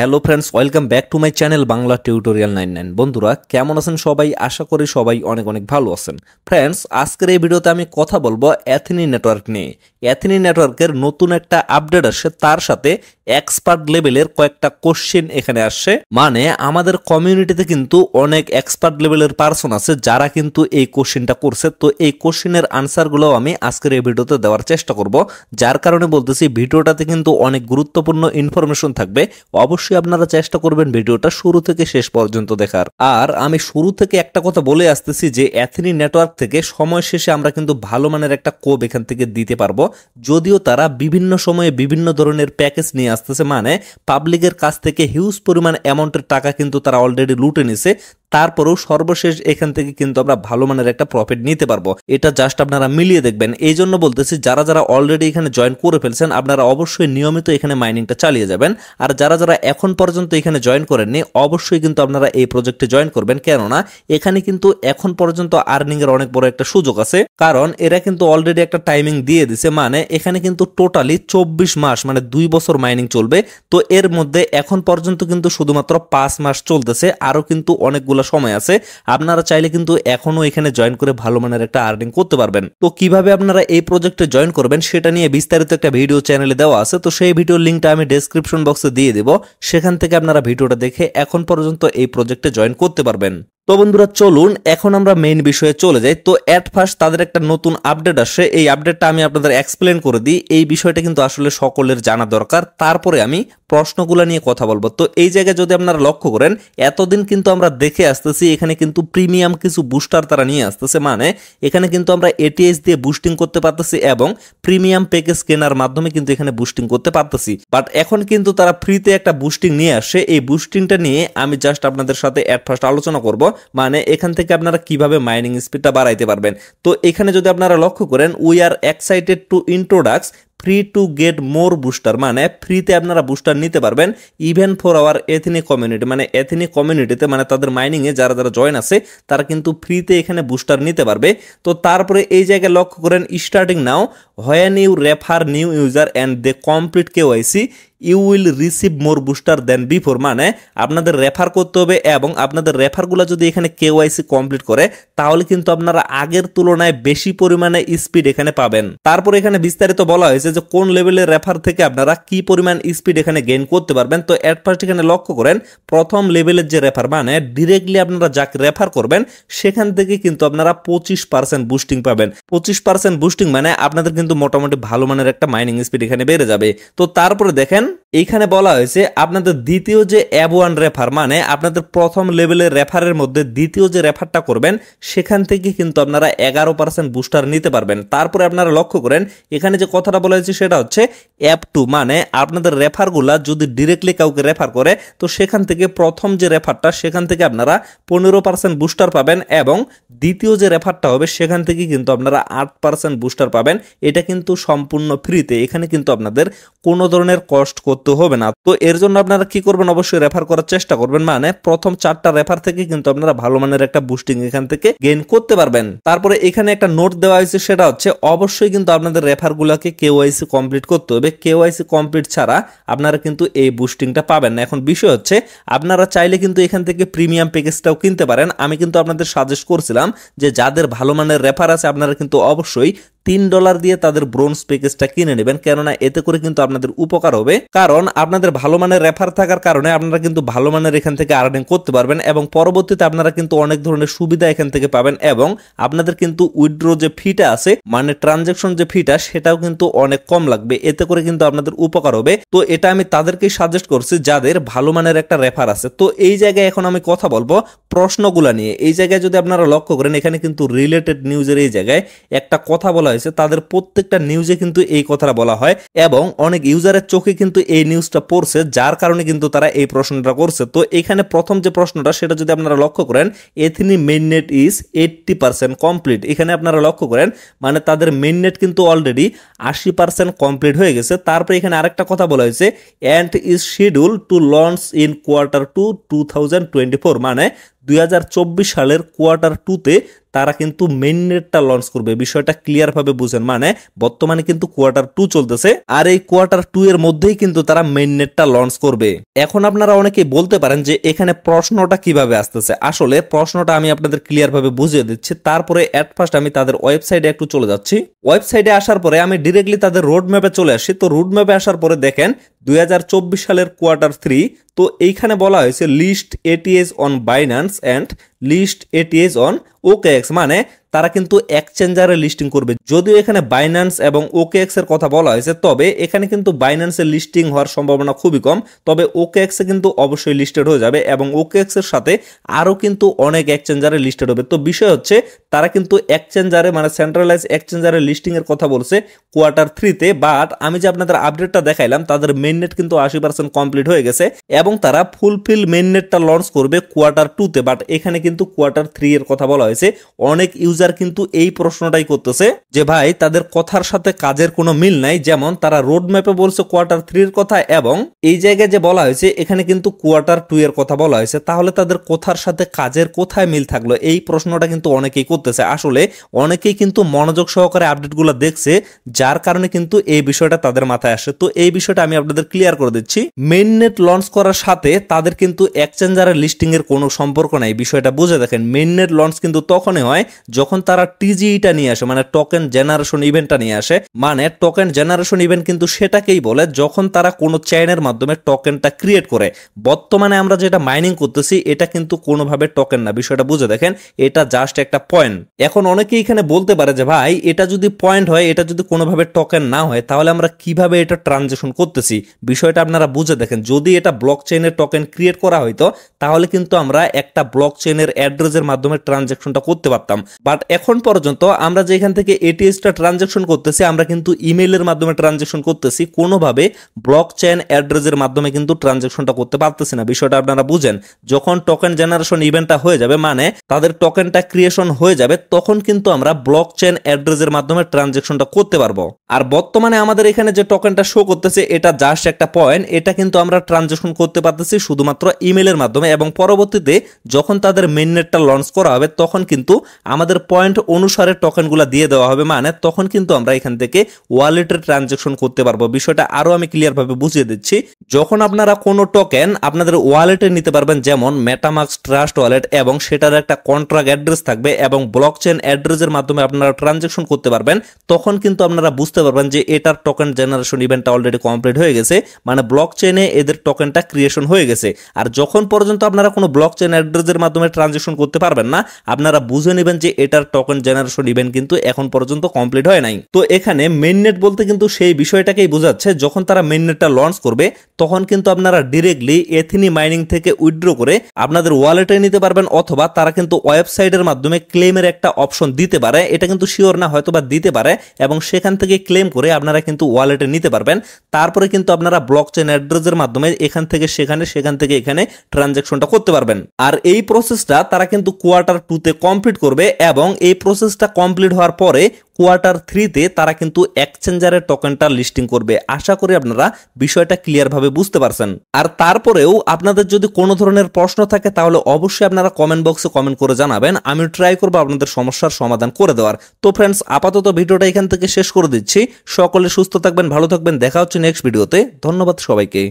hello friends welcome back to my channel Bangla tutorial nine nine বন্ধুরা কেমন আছেন সবাই আশা করি সবাই অনেক অনেক ভালো আছেন ফ্রেন্ডস আজকের এই ভিডিওতে আমি কথা বলবো অ্যাথিনি নেটওয়ার্ক নিয়ে অ্যাথিনি নেটওয়ার্কের নতুন একটা আপডেট আসে তার সাথে এক্সপার্ট লেভেলের কয়েকটা কোশ্চেন এখানে আসছে মানে আমাদের কমিউনিটিতে কিন্তু অনেক এক্সপার্ট লেভেলের পার্সন আছে যারা কিন্তু এই কোশ্চেনটা করছে তো এই কোশ্চেনের আনসারগুলো আমি আজকের এই ভিডিওতে দেওয়ার চেষ্টা করব যার কারণে বলতেছি ভিডিওটাতে কিন্তু অনেক গুরুত্বপূর্ণ ইনফরমেশন থাকবে অবশ্যই আপনারা চেষ্টা করবেন ভিডিওটা শুরু থেকে শেষ পর্যন্ত দেখার আর আমি শুরু থেকে একটা কথা বলে আসতেছি যে অ্যাথিনি নেটওয়ার্ক থেকে সময় শেষে আমরা কিন্তু ভালো মানের একটা কোপ এখান থেকে দিতে পারবো যদিও তারা বিভিন্ন সময়ে বিভিন্ন ধরনের প্যাকেজ নিয়ে আসতেছে মানে পাবলিকের কাছ থেকে হিউজ পরিমাণ অ্যামাউন্টের টাকা কিন্তু তারা অলরেডি লুটে নিছে তারপরেও সর্বশেষ এখান থেকে কিন্তু আমরা ভালো মানের একটা প্রফিট নিতে পারবো এটা জাস্ট আপনারা মিলিয়ে দেখবেন এই জন্য বলতেছি যারা যারা অলরেডি এখানে জয়েন করে ফেলছেন আপনারা অবশ্যই নিয়মিত এখানে মাইনিংটা চালিয়ে যাবেন আর যারা যারা এখন পর্যন্ত এখানে জয়েন করেননি অবশ্যই কিন্তু আপনারা এই প্রজেক্টে জয়েন করবেন কেননা এখানে কিন্তু এখন পর্যন্ত আর্নিং এর অনেক বড় একটা সুযোগ আছে কারণ এরা কিন্তু অলরেডি একটা টাইমিং দিয়ে দিছে মানে এখানে কিন্তু টোটালি চব্বিশ মাস মানে দুই বছর মাইনিং চলবে তো এর মধ্যে এখন পর্যন্ত কিন্তু শুধুমাত্র পাঁচ মাস চলতেছে আরও কিন্তু অনেকগুলো অনেকগুলো সময় আছে আপনারা চাইলে কিন্তু এখনো এখানে জয়েন করে ভালো মানের একটা আর্নিং করতে পারবেন তো কিভাবে আপনারা এই প্রজেক্টে জয়েন করবেন সেটা নিয়ে বিস্তারিত একটা ভিডিও চ্যানেলে দেওয়া আছে তো সেই ভিডিওর লিঙ্কটা আমি ডেসক্রিপশন বক্সে দিয়ে দেবো সেখান থেকে আপনারা ভিডিওটা দেখে এখন পর্যন্ত এই প্রজেক্টে জয়েন করতে পারবেন তো বন্ধুরা চলুন এখন আমরা মেইন বিষয়ে চলে যাই তো অ্যাট ফার্স্ট তাদের একটা নতুন আপডেট আসে এই আপডেটটা আমি আপনাদের এক্সপ্লেন করে দিই এই বিষয়টা কিন্তু আসলে সকলের জানা দরকার তারপরে আমি প্রশ্নগুলো নিয়ে কথা বলবো তো এই জায়গায় যদি আপনারা লক্ষ্য করেন এতদিন কিন্তু আমরা দেখে আসতেছি এখানে কিন্তু প্রিমিয়াম কিছু বুস্টার তারা নিয়ে আসতেছে মানে এখানে কিন্তু আমরা এটিএস দিয়ে বুস্টিং করতে পারতেছি এবং প্রিমিয়াম প্যাকেজ কেনার মাধ্যমে কিন্তু এখানে বুস্টিং করতে পারতেছি বাট এখন কিন্তু তারা ফ্রিতে একটা বুস্টিং নিয়ে আসে এই বুস্টিংটা নিয়ে আমি জাস্ট আপনাদের সাথে অ্যাট ফার্স্ট আলোচনা করবো মানে এখান থেকে আপনারা কিভাবে মাইনিং স্পিডটা বাড়াইতে পারবেন তো এখানে যদি আপনারা লক্ষ্য করেন we are excited to introduce free to get more booster মানে ফ্রিতে আপনারা বুস্টার নিতে পারবেন even for our ethnic community মানে এথনিক কমিউনিটিতে মানে তাদের মাইনিংয়ে যারা যারা জয়েন আছে তারা কিন্তু ফ্রিতে এখানে বুস্টার নিতে পারবে তো তারপরে এই জায়গায় লক্ষ্য করেন starting now when you refer new user and they complete KYC you will receive more booster than before মানে আপনাদের রেফার করতে হবে এবং আপনাদের রেফারগুলো যদি এখানে কেওয়াইসি কমপ্লিট করে তাহলে কিন্তু আপনারা আগের তুলনায় বেশি পরিমাণে স্পিড এখানে পাবেন তারপর এখানে বিস্তারিত বলা হয়েছে যে কোন লেভেলের রেফার থেকে আপনারা কি পরিমাণ স্পিড এখানে গেইন করতে পারবেন তো অ্যাট ফার্স্ট এখানে লক্ষ্য করেন প্রথম লেভেলের যে রেফার মানে ডিরেক্টলি আপনারা যাকে রেফার করবেন সেখান থেকে কিন্তু আপনারা পঁচিশ পার্সেন্ট বুস্টিং পাবেন পঁচিশ পার্সেন্ট বুস্টিং মানে আপনাদের কিন্তু মোটামুটি ভালো মানের একটা মাইনিং স্পিড এখানে বেড়ে যাবে তো তারপরে দেখেন এইখানে বলা হয়েছে আপনাদের দ্বিতীয় যে অ্যাব ওয়ান রেফার মানে আপনাদের প্রথম লেভেলের রেফারের মধ্যে দ্বিতীয় যে রেফারটা করবেন সেখান থেকে কিন্তু আপনারা এগারো পার্সেন্ট বুস্টার নিতে পারবেন তারপরে আপনারা লক্ষ্য করেন এখানে যে কথাটা বলা হয়েছে সেটা হচ্ছে অ্যাপ টু মানে আপনাদের রেফারগুলা যদি ডিরেক্টলি কাউকে রেফার করে তো সেখান থেকে প্রথম যে রেফারটা সেখান থেকে আপনারা পনেরো পার্সেন্ট বুস্টার পাবেন এবং দ্বিতীয় যে রেফারটা হবে সেখান থেকে কিন্তু আপনারা আট পার্সেন্ট বুস্টার পাবেন এটা কিন্তু সম্পূর্ণ ফ্রিতে এখানে কিন্তু আপনাদের কোনো ধরনের কষ্ট করতে হবে না তো এর জন্য আপনারা কি করবেন অবশ্যই রেফার করার চেষ্টা করবেন মানে প্রথম চারটা রেফার থেকে কিন্তু আপনারা ভালো মানের একটা বুস্টিং এখান থেকে গেইন করতে পারবেন তারপরে এখানে একটা নোট দেওয়া হয়েছে সেটা হচ্ছে অবশ্যই কিন্তু আপনাদের রেফার গুলাকে কেওয়াইসি কমপ্লিট করতে হবে কেওয়াইসি কমপ্লিট ছাড়া আপনারা কিন্তু এই বুস্টিংটা পাবেন না এখন বিষয় হচ্ছে আপনারা চাইলে কিন্তু এখান থেকে প্রিমিয়াম প্যাকেজটাও কিনতে পারেন আমি কিন্তু আপনাদের সাজেস্ট করছিলাম যে যাদের ভালো মানের রেফার আছে আপনারা কিন্তু অবশ্যই তিন ডলার দিয়ে তাদের ব্রোঞ্জ প্যাকেজটা কিনে নেবেন কেননা এতে করে কিন্তু আপনাদের উপকার হবে কারণ আপনাদের ভালো মানের রেফার থাকার কারণে আপনারা কিন্তু ভালো মানের এখান থেকে আর্নিং করতে পারবেন এবং পরবর্তীতে আপনারা কিন্তু অনেক ধরনের সুবিধা এখান থেকে পাবেন এবং আপনাদের কিন্তু উইড্রো যে ফিটা আছে মানে ট্রানজেকশন যে ফিটা সেটাও কিন্তু অনেক কম লাগবে এতে করে কিন্তু আপনাদের উপকার হবে তো এটা আমি তাদেরকেই সাজেস্ট করছি যাদের ভালো মানের একটা রেফার আছে তো এই জায়গায় এখন আমি কথা বলবো প্রশ্নগুলা নিয়ে এই জায়গায় যদি আপনারা লক্ষ্য করেন এখানে কিন্তু রিলেটেড নিউজের এই জায়গায় একটা কথা বলা হয়েছে তাদের প্রত্যেকটা নিউজে কিন্তু এই কথাটা বলা হয় এবং অনেক ইউজারের চোখে কিন্তু কিন্তু এই নিউজটা পড়ছে যার কারণে কিন্তু তারা এই প্রশ্নটা করছে তো এখানে প্রথম যে প্রশ্নটা সেটা যদি আপনারা লক্ষ্য করেন Athene mainnet is eighty percent complete এখানে আপনারা লক্ষ্য করেন মানে তাদের মেননেট কিন্তু অলরেডি আশি পার্সেন্ট কমপ্লিট হয়ে গেছে তারপরে এখানে আরেকটা কথা বলা হয়েছে and is schedule to launch in quarter two two thousand twenty four মানে দুই সালের কোয়ার্টার টুতে তারা কিন্তু মেইন নেটটা লঞ্চ করবে বিষয়টা ক্লিয়ারভাবে বুঝেন মানে বর্তমানে কিন্তু কোয়ার্টার টু চলতেছে আর এই কোয়ার্টার টু এর মধ্যেই কিন্তু তারা মেইন নেটটা লঞ্চ করবে এখন আপনারা অনেকেই বলতে পারেন যে এখানে প্রশ্নটা কিভাবে আসতেছে আসলে প্রশ্নটা আমি আপনাদের ক্লিয়ারভাবে বুঝিয়ে দিচ্ছি তারপরে অ্যাট ফার্স্ট আমি তাদের ওয়েবসাইটে একটু চলে যাচ্ছি ওয়েবসাইটে আসার পরে আমি ডিরেক্টলি তাদের রোড ম্যাপে চলে আসি তো রোড ম্যাপে আসার পরে দেখেন দুই সালের কোয়ার্টার থ্রি তো এইখানে বলা হয়েছে list ATS on Binance and list ATS on OKX মানে তারা কিন্তু এক্সচেঞ্জারে লিস্টিং করবে যদিও এখানে বাইন্যান্স এবং ওকেএক্স এর কথা বলা হয়েছে তবে এখানে কিন্তু বাইন্যান্সের লিস্টিং হওয়ার সম্ভাবনা খুবই কম তবে এ কিন্তু অবশ্যই লিস্টেড হয়ে যাবে এবং ওকেএক্স এর সাথে আরও কিন্তু অনেক এক্সচেঞ্জারে লিস্টেড হবে তো বিষয় হচ্ছে তারা কিন্তু এক্সচেঞ্জারে মানে সেন্ট্রালাইজ এক্সচেঞ্জারে লিস্টিংয়ের কথা বলছে কোয়ার্টার থ্রিতে বাট আমি যে আপনাদের আপডেটটা দেখাইলাম তাদের মেননেট কিন্তু আশি পার্সেন্ট কমপ্লিট হয়ে গেছে এবং তারা ফুলফিল মেননেটটা লঞ্চ করবে কোয়ার্টার টুতে বাট এখানে কিন্তু কোয়ার্টার থ্রি এর কথা বলা হয়েছে অনেক ইউজ ইউজার কিন্তু এই প্রশ্নটাই করতেছে যে ভাই তাদের কথার সাথে কাজের কোনো মিল নাই যেমন তারা রোড ম্যাপে বলছে কোয়ার্টার থ্রির কথা এবং এই জায়গায় যে বলা হয়েছে এখানে কিন্তু কোয়ার্টার টু এর কথা বলা হয়েছে তাহলে তাদের কথার সাথে কাজের কোথায় মিল থাকলো এই প্রশ্নটা কিন্তু অনেকেই করতেছে আসলে অনেকেই কিন্তু মনোযোগ সহকারে আপডেটগুলো দেখছে যার কারণে কিন্তু এই বিষয়টা তাদের মাথায় আসে তো এই বিষয়টা আমি আপনাদের ক্লিয়ার করে দিচ্ছি মেইন নেট লঞ্চ করার সাথে তাদের কিন্তু এক্সচেঞ্জারের লিস্টিং এর কোনো সম্পর্ক নাই বিষয়টা বুঝে দেখেন মেইন নেট লঞ্চ কিন্তু তখনই হয় যখন তখন তারা টিজিটা নিয়ে আসে মানে টোকেন জেনারেশন ইভেন্টটা নিয়ে আসে মানে টোকেন জেনারেশন ইভেন্ট কিন্তু সেটাকেই বলে যখন তারা কোনো চেইনের মাধ্যমে টোকেনটা ক্রিয়েট করে বর্তমানে আমরা যেটা মাইনিং করতেছি এটা কিন্তু কোনোভাবে টোকেন না বিষয়টা বুঝে দেখেন এটা জাস্ট একটা পয়েন্ট এখন অনেকে এখানে বলতে পারে যে ভাই এটা যদি পয়েন্ট হয় এটা যদি কোনোভাবে টোকেন না হয় তাহলে আমরা কিভাবে এটা ট্রানজেকশন করতেছি বিষয়টা আপনারা বুঝে দেখেন যদি এটা ব্লক চেইনের টোকেন ক্রিয়েট করা হইতো তাহলে কিন্তু আমরা একটা ব্লক চেইনের অ্যাড্রেসের মাধ্যমে ট্রানজেকশনটা করতে পারতাম বা বাট এখন পর্যন্ত আমরা যেখান থেকে এটিএসটা ট্রানজ্যাকশন করতেছি আমরা কিন্তু ইমেইলের মাধ্যমে ট্রানজ্যাকশন করতেছি কোনোভাবে ব্লক চেন অ্যাড্রেসের মাধ্যমে কিন্তু ট্রানজ্যাকশনটা করতে পারতেছি না বিষয়টা আপনারা বুঝেন যখন টোকেন জেনারেশন ইভেন্টটা হয়ে যাবে মানে তাদের টোকেনটা ক্রিয়েশন হয়ে যাবে তখন কিন্তু আমরা ব্লক চেন অ্যাড্রেসের মাধ্যমে ট্রানজ্যাকশনটা করতে পারবো আর বর্তমানে আমাদের এখানে যে টোকেনটা শো করতেছে এটা জাস্ট একটা পয়েন্ট এটা কিন্তু আমরা ট্রানজ্যাকশন করতে পারতেছি শুধুমাত্র ইমেলের মাধ্যমে এবং পরবর্তীতে যখন তাদের মেননেটটা লঞ্চ করা হবে তখন কিন্তু আমাদের পয়েন্ট অনুসারে টোকেনগুলো দিয়ে দেওয়া হবে মানে তখন কিন্তু আমরা এখান থেকে ওয়ালেটের ট্রানজেকশন করতে পারবো বিষয়টা আরও আমি ক্লিয়ারভাবে বুঝিয়ে দিচ্ছি যখন আপনারা কোনো টোকেন আপনাদের ওয়ালেটে নিতে পারবেন যেমন মেটামাক্স ট্রাস্ট ওয়ালেট এবং সেটার একটা কন্ট্রাক্ট অ্যাড্রেস থাকবে এবং ব্লক চেন অ্যাড্রেসের মাধ্যমে আপনারা ট্রানজেকশন করতে পারবেন তখন কিন্তু আপনারা বুঝতে পারবেন যে এটার টোকেন জেনারেশন ইভেন্টটা অলরেডি কমপ্লিট হয়ে গেছে মানে ব্লক চেনে এদের টোকেনটা ক্রিয়েশন হয়ে গেছে আর যখন পর্যন্ত আপনারা কোনো ব্লক চেন অ্যাড্রেসের মাধ্যমে ট্রানজেকশন করতে পারবেন না আপনারা বুঝে নেবেন যে এটা বেটার টোকেন জেনারেশন ইভেন্ট কিন্তু এখন পর্যন্ত কমপ্লিট হয় নাই তো এখানে মেননেট বলতে কিন্তু সেই বিষয়টাকেই বোঝাচ্ছে যখন তারা মেননেটটা লঞ্চ করবে তখন কিন্তু আপনারা ডিরেক্টলি এথিনি মাইনিং থেকে উইথড্র করে আপনাদের ওয়ালেটে নিতে পারবেন অথবা তারা কিন্তু ওয়েবসাইটের মাধ্যমে ক্লেমের একটা অপশন দিতে পারে এটা কিন্তু শিওর না হয়তো বা দিতে পারে এবং সেখান থেকে ক্লেম করে আপনারা কিন্তু ওয়ালেটে নিতে পারবেন তারপরে কিন্তু আপনারা ব্লক চেন অ্যাড্রেসের মাধ্যমে এখান থেকে সেখানে সেখান থেকে এখানে ট্রানজ্যাকশনটা করতে পারবেন আর এই প্রসেসটা তারা কিন্তু কোয়ার্টার টুতে কমপ্লিট করবে এবং এবং এই প্রসেসটা কমপ্লিট হওয়ার পরে কোয়ার্টার থ্রিতে তারা কিন্তু এক্সচেঞ্জারের টোকেনটা লিস্টিং করবে আশা করি আপনারা বিষয়টা ক্লিয়ারভাবে বুঝতে পারছেন আর তারপরেও আপনাদের যদি কোনো ধরনের প্রশ্ন থাকে তাহলে অবশ্যই আপনারা কমেন্ট বক্সে কমেন্ট করে জানাবেন আমি ট্রাই করবো আপনাদের সমস্যার সমাধান করে দেওয়ার তো ফ্রেন্ডস আপাতত ভিডিওটা এখান থেকে শেষ করে দিচ্ছি সকলে সুস্থ থাকবেন ভালো থাকবেন দেখা হচ্ছে নেক্সট ভিডিওতে ধন্যবাদ সবাইকে